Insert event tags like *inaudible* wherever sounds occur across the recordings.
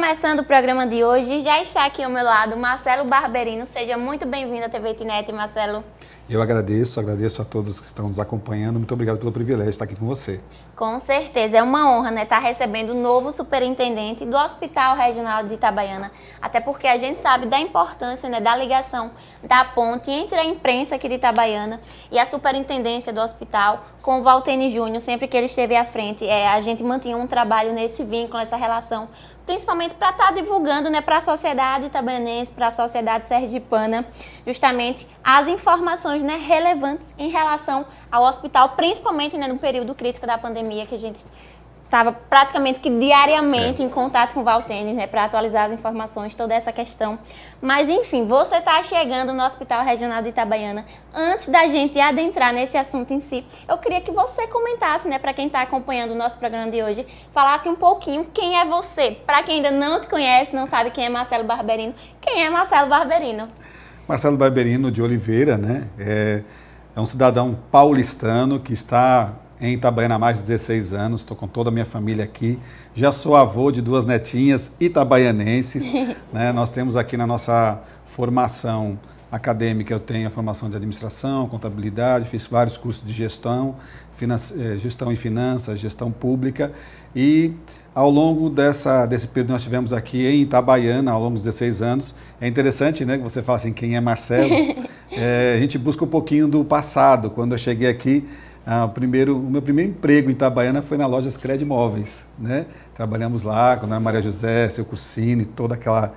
começando o programa de hoje. Já está aqui ao meu lado Marcelo Barberino. Seja muito bem-vindo à TV Tinete, Marcelo. Eu agradeço, agradeço a todos que estão nos acompanhando. Muito obrigado pelo privilégio de estar aqui com você. Com certeza, é uma honra né, estar tá recebendo o novo superintendente do Hospital Regional de Itabaiana, até porque a gente sabe da importância né, da ligação da ponte entre a imprensa aqui de Itabaiana e a superintendência do hospital com o Valtene Júnior. Sempre que ele esteve à frente, é, a gente mantinha um trabalho nesse vínculo, essa relação principalmente para estar tá divulgando né, para a sociedade itabanense, para a sociedade sergipana, justamente as informações né, relevantes em relação ao hospital, principalmente né, no período crítico da pandemia que a gente estava praticamente que diariamente é. em contato com o Valtênis, né, para atualizar as informações, toda essa questão. Mas enfim, você está chegando no Hospital Regional de Itabaiana. Antes da gente adentrar nesse assunto em si, eu queria que você comentasse, né, para quem está acompanhando o nosso programa de hoje, falasse um pouquinho quem é você. Para quem ainda não te conhece, não sabe quem é Marcelo Barberino, quem é Marcelo Barberino? Marcelo Barberino de Oliveira, né, é, é um cidadão paulistano que está em Itabaiana há mais de 16 anos, estou com toda a minha família aqui. Já sou avô de duas netinhas itabaianenses. *laughs* né? Nós temos aqui na nossa formação acadêmica, eu tenho a formação de administração, contabilidade, fiz vários cursos de gestão, eh, gestão em finanças, gestão pública. E ao longo dessa, desse período que nós tivemos aqui em Itabaiana, ao longo dos 16 anos, é interessante né, que você fala assim, quem é Marcelo? *laughs* É, a gente busca um pouquinho do passado. Quando eu cheguei aqui, ah, o, primeiro, o meu primeiro emprego em Itabaiana foi na loja Cred Móveis. Né? Trabalhamos lá com a Maria José, seu Cursino e toda aquela,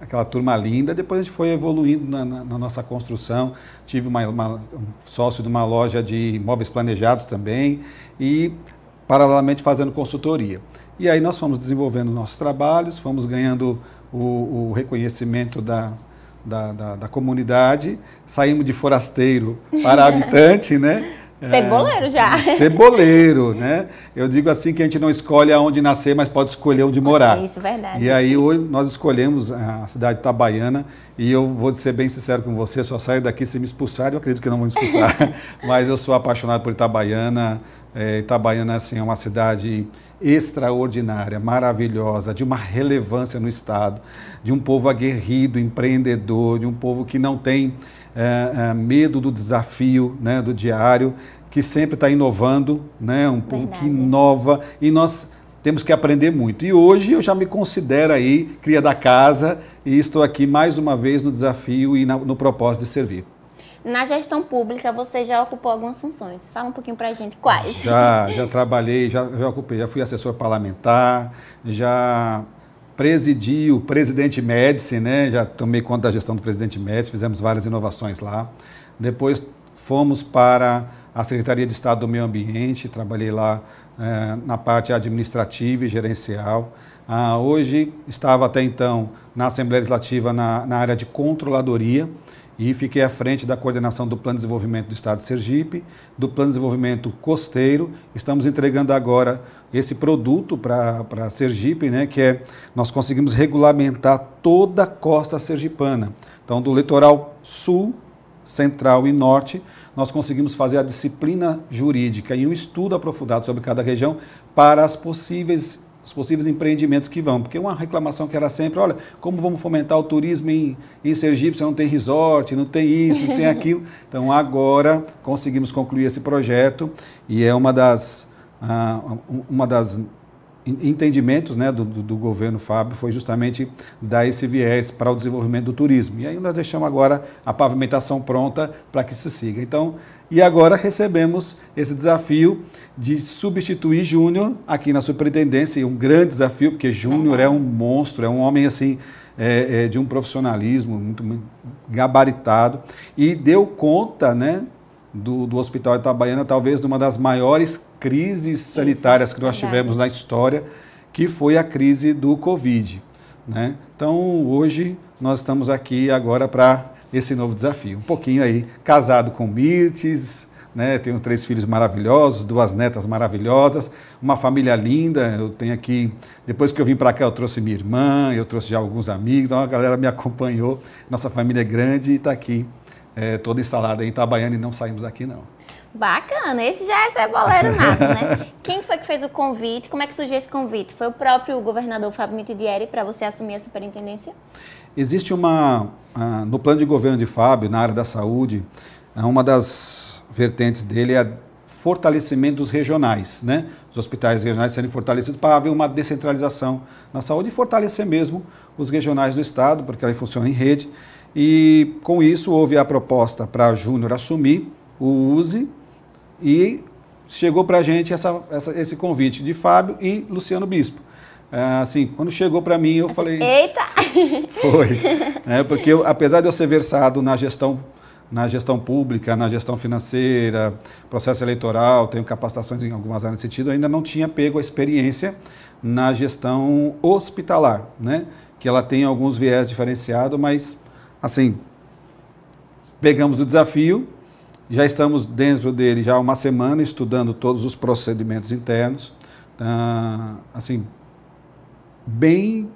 aquela turma linda. Depois a gente foi evoluindo na, na, na nossa construção. Tive uma, uma, um sócio de uma loja de imóveis planejados também e, paralelamente, fazendo consultoria. E aí nós fomos desenvolvendo nossos trabalhos, fomos ganhando o, o reconhecimento da, da, da, da comunidade, saímos de forasteiro para *laughs* habitante, né? Ser é. boleiro já. Ser boleiro, né? Eu digo assim que a gente não escolhe aonde nascer, mas pode escolher onde morar. É isso, verdade. E aí hoje nós escolhemos a cidade Itabaiana e eu vou ser bem sincero com você, só saio daqui se me expulsar, eu acredito que não vão me expulsar, *laughs* mas eu sou apaixonado por Itabaiana. É, Itabaiana assim, é uma cidade extraordinária, maravilhosa, de uma relevância no Estado, de um povo aguerrido, empreendedor, de um povo que não tem é, é, medo do desafio, né, do diário, que sempre está inovando, né, um povo que inova e nós temos que aprender muito. E hoje eu já me considero aí cria da casa e estou aqui mais uma vez no desafio e na, no propósito de servir. Na gestão pública, você já ocupou algumas funções. Fala um pouquinho a gente quais. Já, já trabalhei, já, já ocupei, já fui assessor parlamentar, já presidi o presidente Médici, né? já tomei conta da gestão do presidente Médici, fizemos várias inovações lá. Depois fomos para a Secretaria de Estado do Meio Ambiente, trabalhei lá eh, na parte administrativa e gerencial. Ah, hoje estava até então na Assembleia Legislativa na, na área de controladoria, e fiquei à frente da coordenação do Plano de Desenvolvimento do Estado de Sergipe, do Plano de Desenvolvimento Costeiro. Estamos entregando agora esse produto para Sergipe, né, que é nós conseguimos regulamentar toda a costa sergipana. Então, do litoral sul, central e norte, nós conseguimos fazer a disciplina jurídica e um estudo aprofundado sobre cada região para as possíveis os possíveis empreendimentos que vão. Porque uma reclamação que era sempre, olha, como vamos fomentar o turismo em, em Sergipe, se não tem resort, não tem isso, não tem *laughs* aquilo. Então, agora conseguimos concluir esse projeto e é uma das, ah, uma das entendimentos né, do, do, governo Fábio foi justamente dar esse viés para o desenvolvimento do turismo. E aí nós deixamos agora a pavimentação pronta para que isso siga. Então, e agora recebemos esse desafio de substituir Júnior aqui na superintendência, e um grande desafio, porque Júnior é um monstro, é um homem assim é, é, de um profissionalismo muito, muito gabaritado, e deu conta, né? do, do Hospital Itabaiana, talvez numa das maiores crises sanitárias Isso, que nós verdade. tivemos na história, que foi a crise do Covid. Né? Então, hoje, nós estamos aqui agora para esse novo desafio. Um pouquinho aí, casado com Mirtes, né? tenho três filhos maravilhosos, duas netas maravilhosas, uma família linda. Eu tenho aqui, depois que eu vim para cá, eu trouxe minha irmã, eu trouxe já alguns amigos, então a galera me acompanhou. Nossa família é grande e está aqui é, toda instalada em Itabaiana e não saímos daqui, não. Bacana, esse já é ceboleiro nato, né? Quem foi que fez o convite? Como é que surgiu esse convite? Foi o próprio governador Fábio Mitidieri para você assumir a superintendência? Existe uma, uh, no plano de governo de Fábio, na área da saúde, ah, uma das vertentes dele é fortalecimento dos regionais, né? Os hospitais regionais sendo fortalecidos para haver uma descentralização na saúde e fortalecer mesmo os regionais do Estado, porque ela funciona em rede. E com isso houve a proposta para a Júnior assumir o USE e chegou para a gente essa, essa, esse convite de Fábio e Luciano Bispo. É, assim, quando chegou para mim, eu falei. *laughs* Eita! Foi. Né, porque, eu, apesar de eu ser versado na gestão na gestão pública, na gestão financeira, processo eleitoral, tenho capacitações em algumas áreas nesse sentido, ainda não tinha pego a experiência na gestão hospitalar, né? que ela tem alguns viés diferenciados, mas assim, pegamos o desafio, já estamos dentro dele já há uma semana, estudando todos os procedimentos internos, ah, assim, bem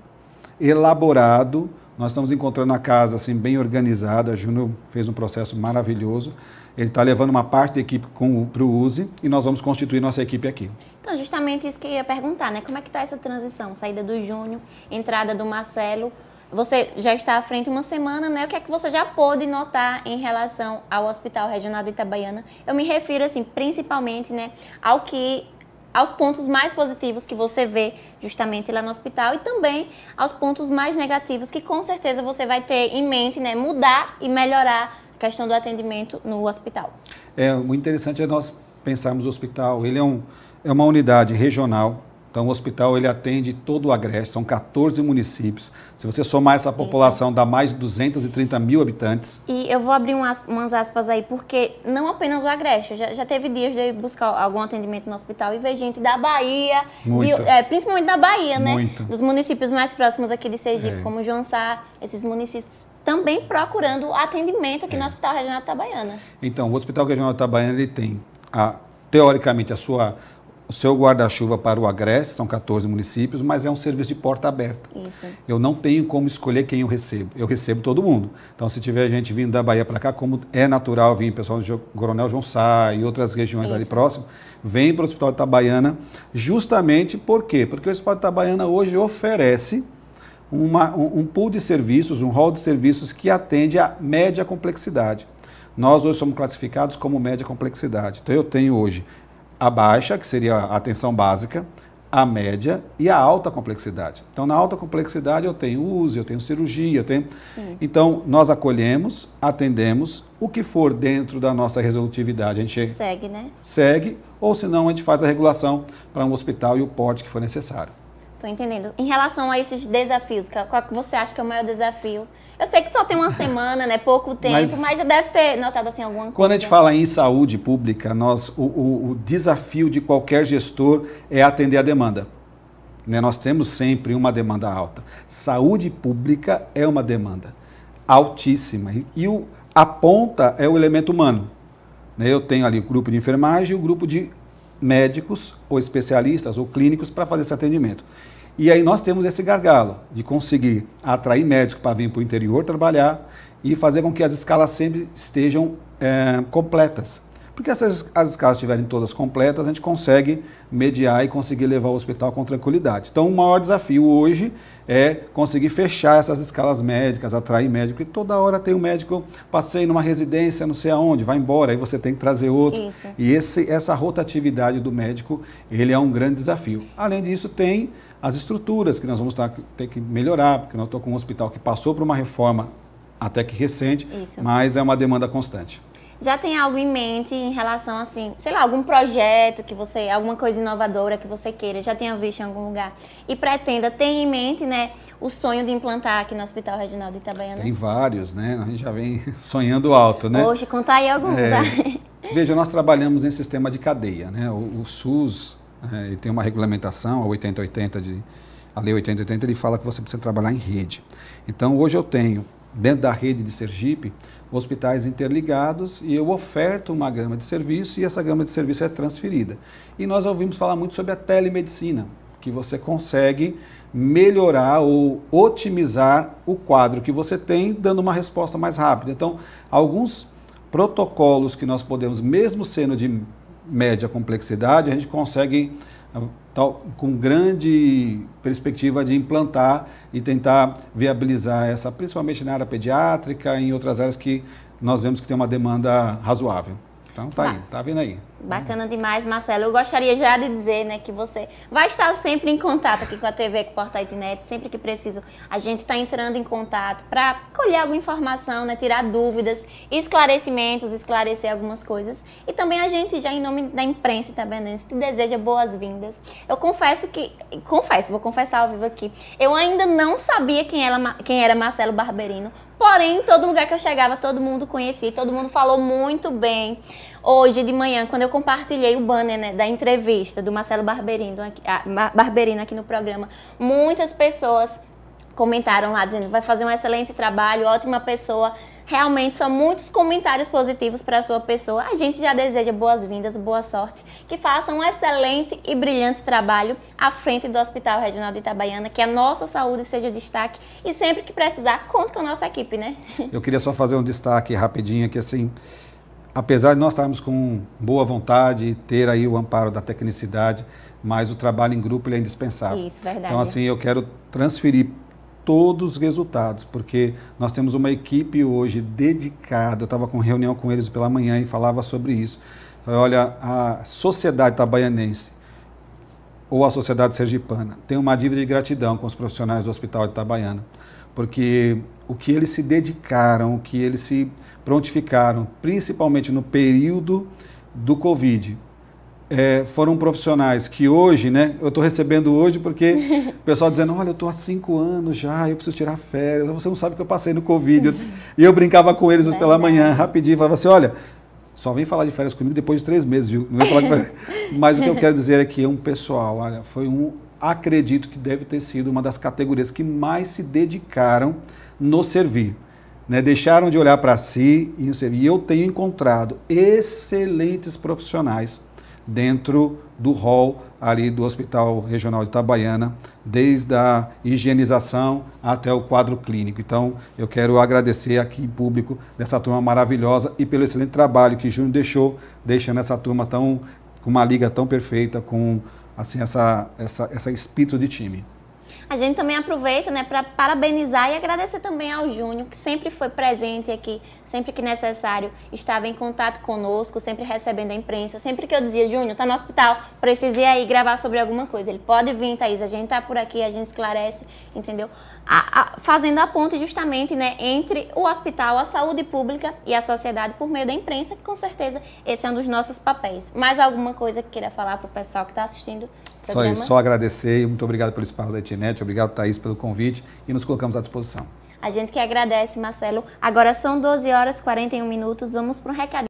elaborado, nós estamos encontrando a casa assim bem organizada. A Júnior fez um processo maravilhoso. Ele está levando uma parte da equipe para o USE e nós vamos constituir nossa equipe aqui. Então, justamente isso que eu ia perguntar, né? Como é que está essa transição? Saída do Júnior, entrada do Marcelo você já está à frente uma semana, né? O que é que você já pôde notar em relação ao Hospital Regional de Itabaiana? Eu me refiro, assim, principalmente, né, ao que aos pontos mais positivos que você vê justamente lá no hospital e também aos pontos mais negativos que com certeza você vai ter em mente, né, mudar e melhorar a questão do atendimento no hospital. É, o interessante é nós pensarmos o hospital, ele é, um, é uma unidade regional então, o hospital ele atende todo o Agreste, são 14 municípios. Se você somar essa população, Isso. dá mais de 230 mil habitantes. E eu vou abrir umas, aspas aí, porque não apenas o Agreste. Já, já, teve dias de buscar algum atendimento no hospital e ver gente da Bahia, de, é, principalmente da Bahia, né? Muito. Dos municípios mais próximos aqui de Sergipe, é. como Sá, esses municípios também procurando atendimento aqui é. no Hospital Regional Itabaiana. Então, o Hospital Regional Itabaiana ele tem, a, teoricamente, a sua o seu guarda-chuva para o Agreste, são 14 municípios, mas é um serviço de porta aberta. Isso. Eu não tenho como escolher quem eu recebo. Eu recebo todo mundo. Então, se tiver gente vindo da Bahia para cá, como é natural vir pessoal do Coronel João Sá e outras regiões Isso. ali próximas, vem para o Hospital Itabaiana, justamente por quê? Porque o Hospital Itabaiana hoje oferece uma, um, um pool de serviços, um hall de serviços que atende à média complexidade. Nós hoje somos classificados como média complexidade. Então, eu tenho hoje a baixa, que seria a atenção básica, a média e a alta complexidade. Então, na alta complexidade eu tenho uso, eu tenho cirurgia, eu tenho... Sim. Então, nós acolhemos, atendemos o que for dentro da nossa resolutividade. A gente segue, né? Segue, ou senão a gente faz a regulação para um hospital e o porte que for necessário. Tô entendendo. Em relação a esses desafios, é- qual que você acha que é o maior desafio? Eu sei que só tem uma *laughs* semana, né? Pouco tempo, mas, mas já deve ter notado assim alguma coisa. Quando a gente fala em saúde pública, nós, o, o, o desafio de qualquer gestor é atender a demanda. Né? Nós temos sempre uma demanda alta. Saúde pública é uma demanda altíssima. E o, a ponta é o elemento humano. Né? Eu tenho ali o grupo de enfermagem e o grupo de médicos ou especialistas ou clínicos para fazer esse atendimento. E aí nós temos esse gargalo de conseguir atrair médicos para vir para o interior trabalhar e fazer com que as escalas sempre estejam é, completas. Porque se as escalas estiverem todas completas, a gente consegue mediar e conseguir levar o hospital com tranquilidade. Então, o maior desafio hoje é conseguir fechar essas escalas médicas, atrair médico, porque toda hora tem um médico, passei numa residência, não sei aonde, vai embora, aí você tem que trazer outro. Isso. E esse, essa rotatividade do médico, ele é um grande desafio. Além disso, tem as estruturas que nós vamos tá, ter que melhorar, porque nós estou com um hospital que passou por uma reforma até que recente, Isso. mas é uma demanda constante já tem algo em mente em relação assim, sei lá, algum projeto que você, alguma coisa inovadora que você queira, já tenha visto em algum lugar e pretenda ter em mente, né, o sonho de implantar aqui no Hospital Regional de Itabaiana? Tem vários, né? A gente já vem *laughs* sonhando alto, né? Hoje, contar aí alguns. É... Veja, nós trabalhamos em sistema de cadeia, né? O, o SUS é, tem uma regulamentação, a 8080 de a Lei 8080, ele fala que você precisa trabalhar em rede. Então, hoje eu tenho dentro da rede de Sergipe, hospitais interligados e eu oferto uma gama de serviço e essa gama de serviço é transferida. E nós ouvimos falar muito sobre a telemedicina, que você consegue melhorar ou otimizar o quadro que você tem, dando uma resposta mais rápida. Então, alguns protocolos que nós podemos, mesmo sendo de média complexidade, a gente consegue tal, com grande perspectiva de implantar e tentar viabilizar essa, principalmente na área pediátrica e em outras áreas que nós vemos que tem uma demanda razoável. Então tá, tá. aí, tá vendo aí. Bacana demais, Marcelo. Eu gostaria já de dizer, né, que você vai estar sempre em contato aqui com a TV, com o Portal Internet, sempre que preciso. A gente está entrando em contato para colher alguma informação, né, tirar dúvidas, esclarecimentos, esclarecer algumas coisas. E também a gente já em nome da imprensa itabernense te deseja boas-vindas. Eu confesso que, confesso, vou confessar ao vivo aqui, eu ainda não sabia quem era, quem era Marcelo Barberino, Porém, todo lugar que eu chegava, todo mundo conhecia, todo mundo falou muito bem. Hoje de manhã, quando eu compartilhei o banner né, da entrevista do Marcelo Barberino aqui, ah, Barberino aqui no programa, muitas pessoas comentaram lá dizendo vai fazer um excelente trabalho, ótima pessoa. Realmente são muitos comentários positivos para sua pessoa. A gente já deseja boas-vindas, boa sorte, que faça um excelente e brilhante trabalho à frente do Hospital Regional de Itabaiana, que a nossa saúde seja destaque e sempre que precisar, conte com a nossa equipe, né? *laughs* Eu queria só fazer um destaque rapidinho que assim, apesar de nós estarmos com boa vontade e ter aí o amparo da tecnicidade, mas o trabalho em grupo é indispensável. Isso, verdade. Então assim, eu quero transferir todos os resultados, porque nós temos uma equipe hoje dedicada. Eu estava com reunião com eles pela manhã e falava sobre isso. Falei, olha, a sociedade tabaianense ou a sociedade sergipana tem uma dívida de gratidão com os profissionais do Hospital Itabaiana, porque o que eles se dedicaram, o que eles se prontificaram, principalmente no período do Covid, é, foram profissionais que hoje, né? Eu estou recebendo hoje porque *laughs* o pessoal dizendo, olha, eu estou há cinco anos já, eu preciso tirar férias, você não sabe que eu passei no Covid. e eu brincava com eles Verdade. pela manhã, rapidinho, falava assim, olha, só vem falar de férias comigo depois de três meses, viu? *laughs* Mas o que eu quero dizer é que é um pessoal, olha, foi um, acredito que deve ter sido uma das categorias que mais se dedicaram no servir. Né, deixaram de olhar para si e e eu tenho encontrado excelentes profissionais dentro do hall ali do Hospital Regional de Itabaiana, desde a higienização até o quadro clínico. Então, eu quero agradecer aqui em público dessa turma maravilhosa e pelo excelente trabalho que Júnior deixou, deixando essa turma tão com uma liga tão perfeita, com assim essa essa essa espírito de time. A gente também aproveita né, para parabenizar e agradecer também ao Júnior, que sempre foi presente aqui, sempre que necessário, estava em contato conosco, sempre recebendo a imprensa. Sempre que eu dizia, Júnior, tá no hospital, precisa ir aí gravar sobre alguma coisa. Ele pode vir, Thaís, a gente tá por aqui, a gente esclarece, entendeu? A, a, fazendo a ponte justamente né, entre o hospital, a saúde pública e a sociedade por meio da imprensa, que com certeza esse é um dos nossos papéis. Mais alguma coisa que queira falar para o pessoal que está assistindo? Só, isso, só agradecer e muito obrigado pelo espaço da Itinet, obrigado, Thaís, pelo convite e nos colocamos à disposição. A gente que agradece, Marcelo. Agora são 12 horas e 41 minutos, vamos para um recadinho.